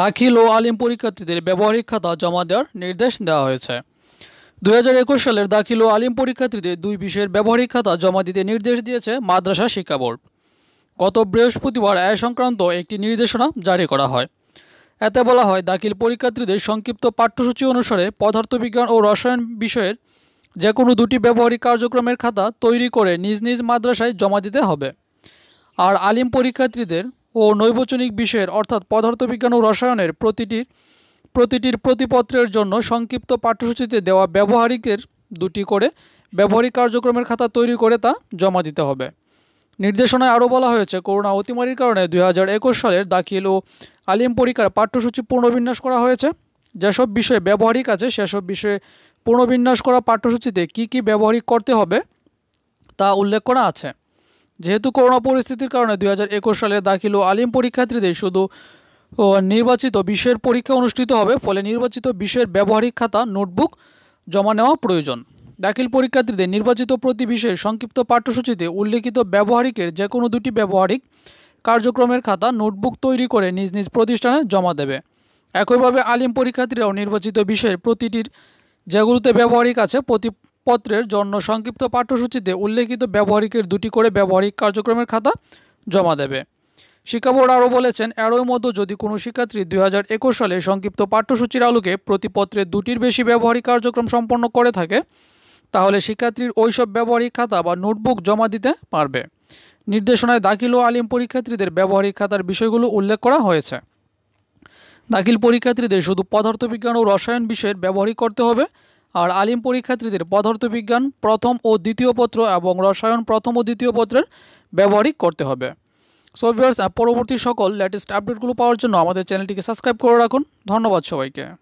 দাখিল ও আলিম পরীক্ষার্থীদের ব্যবহারিক খাতা জমা দেওয়ার নির্দেশ দেওয়া হয়েছে দু সালের দাখিল ও আলিম পরীক্ষার্থীদের দুই বিষয়ের ব্যবহারিক খাতা জমা দিতে নির্দেশ দিয়েছে মাদ্রাসা শিক্ষা বোর্ড গত বৃহস্পতিবার এ সংক্রান্ত একটি নির্দেশনা জারি করা হয় এতে বলা হয় দাখিল পরীক্ষার্থীদের সংক্ষিপ্ত পাঠ্যসূচি অনুসারে পদার্থবিজ্ঞান ও রসায়ন বিষয়ের যে কোনো দুটি ব্যবহারিক কার্যক্রমের খাতা তৈরি করে নিজ নিজ মাদ্রাসায় জমা দিতে হবে আর আলিম পরীক্ষার্থীদের ও নৈবচনিক বিষয়ের অর্থাৎ পদার্থবিজ্ঞান ও রসায়নের প্রতিটির প্রতিটির প্রতিপত্রের জন্য সংক্ষিপ্ত পাঠ্যসূচিতে দেওয়া ব্যবহারিকের দুটি করে ব্যবহারিক কার্যক্রমের খাতা তৈরি করে তা জমা দিতে হবে নির্দেশনায় আরও বলা হয়েছে করোনা অতিমারির কারণে দুই সালের দাখিল ও আলিম পরীক্ষার পাঠ্যসূচি পুনর্বিন্যাস করা হয়েছে যেসব বিষয়ে ব্যবহারিক আছে সেসব বিষয়ে পুনর্বিন্যাস করা পাঠ্যসূচিতে কি কি ব্যবহারিক করতে হবে তা উল্লেখ করা আছে যেহেতু করোনা পরিস্থিতির কারণে দুই হাজার একুশ সালে দাখিল ও আলিম পরীক্ষার্থীদের শুধু নির্বাচিত বিষয়ের পরীক্ষা অনুষ্ঠিত হবে ফলে নির্বাচিত বিষয়ের ব্যবহারিক খাতা নোটবুক জমা নেওয়া প্রয়োজন দাখিল পরীক্ষার্থীদের নির্বাচিত প্রতি বিষয়ের সংক্ষিপ্ত পাঠ্যসূচিতে উল্লেখিত ব্যবহারিকের যে কোনো দুটি ব্যবহারিক কার্যক্রমের খাতা নোটবুক তৈরি করে নিজ নিজ প্রতিষ্ঠানে জমা দেবে একইভাবে আলিম পরীক্ষার্থীরাও নির্বাচিত বিষয়ের প্রতিটির যেগুলোতে ব্যবহারিক আছে প্রতি পত্রের জন্য সংক্ষিপ্ত পাঠ্যসূচিতে উল্লেখিত ব্যবহারিকের দুটি করে ব্যবহারিক কার্যক্রমের খাতা জমা দেবে শিক্ষা বোর্ড আরও বলেছেন এরই মতো যদি কোনো শিক্ষার্থী দুই সালে সংক্ষিপ্ত পাঠ্যসূচির আলোকে প্রতিপত্রে দুটির বেশি ব্যবহারিক কার্যক্রম সম্পন্ন করে থাকে তাহলে শিক্ষার্থীর ওইসব ব্যবহারিক খাতা বা নোটবুক জমা দিতে পারবে নির্দেশনায় দাখিল ও আলিম পরীক্ষার্থীদের ব্যবহারিক খাতার বিষয়গুলো উল্লেখ করা হয়েছে দাখিল পরীক্ষার্থীদের শুধু পদার্থবিজ্ঞান ও রসায়ন বিষয়ের ব্যবহারিক করতে হবে আর আলিম পরীক্ষার্থীদের পদার্থবিজ্ঞান প্রথম ও দ্বিতীয় পত্র এবং রসায়ন প্রথম ও দ্বিতীয় পত্রের ব্যবহারিক করতে হবে সো ভিউয়ার্স পরবর্তী সকল লেটেস্ট আপডেটগুলো পাওয়ার জন্য আমাদের চ্যানেলটিকে সাবস্ক্রাইব করে রাখুন ধন্যবাদ সবাইকে